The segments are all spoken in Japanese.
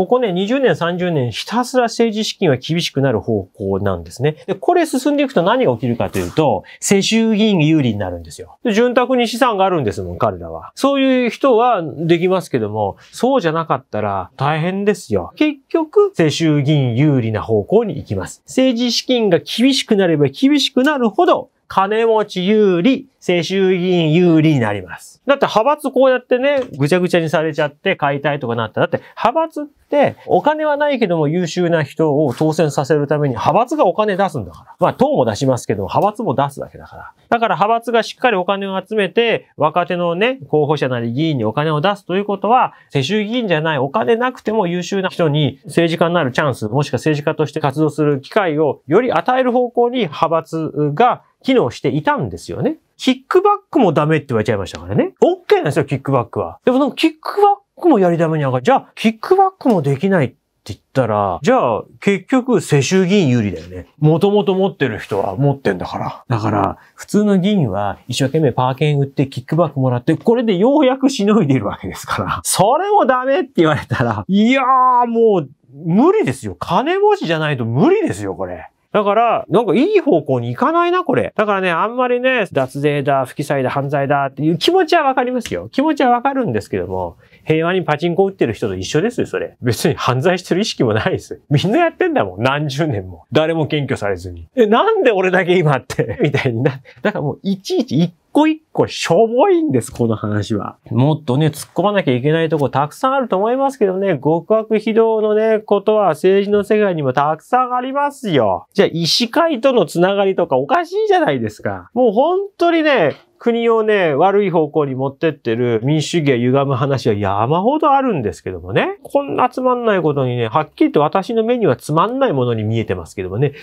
ここね、20年、30年、ひたすら政治資金は厳しくなる方向なんですね。で、これ進んでいくと何が起きるかというと、世襲議員有利になるんですよ。で、潤沢に資産があるんですもん、彼らは。そういう人はできますけども、そうじゃなかったら大変ですよ。結局、世襲議員有利な方向に行きます。政治資金が厳しくなれば厳しくなるほど、金持ち有利、世襲議員有利になります。だって派閥こうやってね、ぐちゃぐちゃにされちゃって解体とかなったら、だって派閥ってお金はないけども優秀な人を当選させるために派閥がお金出すんだから。まあ党も出しますけど、派閥も出すだけだから。だから派閥がしっかりお金を集めて、若手のね、候補者なり議員にお金を出すということは、世襲議員じゃないお金なくても優秀な人に政治家になるチャンス、もしくは政治家として活動する機会をより与える方向に派閥が機能していたんですよね。キックバックもダメって言われちゃいましたからね。OK なんですよ、キックバックは。でもキックバックもやりダメに上がる。じゃあ、キックバックもできないって言ったら、じゃあ、結局、世襲議員有利だよね。もともと持ってる人は持ってんだから。だから、普通の議員は一生懸命パーケン売ってキックバックもらって、これでようやくしのいでるわけですから。それもダメって言われたら、いやーもう、無理ですよ。金持ちじゃないと無理ですよ、これ。だから、なんかいい方向に行かないな、これ。だからね、あんまりね、脱税だ、不記載だ、犯罪だっていう気持ちはわかりますよ。気持ちはわかるんですけども、平和にパチンコ打ってる人と一緒ですよ、それ。別に犯罪してる意識もないです。みんなやってんだもん、何十年も。誰も検挙されずに。え、なんで俺だけ今ってみたいにな。だからもう、いちいち一個一個しょぼいんです、この話は。もっとね、突っ込まなきゃいけないとこたくさんあると思いますけどね、極悪非道のね、ことは政治の世界にもたくさんありますよ。じゃあ、医師会とのつながりとかおかしいじゃないですか。もう本当にね、国をね、悪い方向に持ってってる民主主義が歪む話は山ほどあるんですけどもね。こんなつまんないことにね、はっきりと私の目にはつまんないものに見えてますけどもね。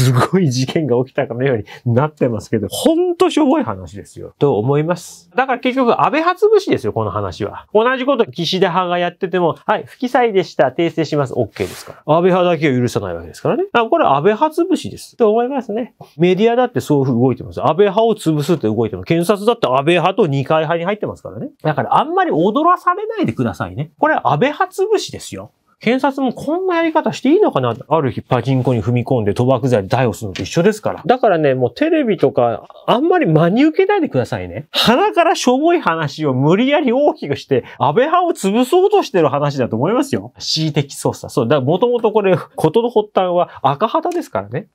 すごい事件が起きたかのようになってますけど、ほんとしょぼい話ですよ。と思います。だから結局、安倍初節ですよ、この話は。同じこと岸田派がやってても、はい、不記載でした、訂正します、OK ですから。安倍派だけは許さないわけですからね。だからこれ安倍初節です。と思いますね。メディアだってそう動いてます。安倍派を潰すって動いても、検察だって安倍派と二階派に入ってますからね。だからあんまり踊らされないでくださいね。これ安倍派潰しですよ。検察もこんなやり方していいのかなある日パチンコに踏み込んで賭博罪で逮捕するのと一緒ですから。だからね、もうテレビとかあんまり真に受けないでくださいね。鼻からしょぼい話を無理やり大きくして、安倍派を潰そうとしてる話だと思いますよ。恣意的捜査。そう、だからもともとこれ、ことの発端は赤旗ですからね。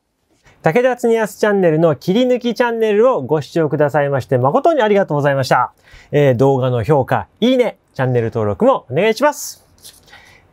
武田つにやすチャンネルの切り抜きチャンネルをご視聴くださいまして誠にありがとうございました。えー、動画の評価、いいね、チャンネル登録もお願いします。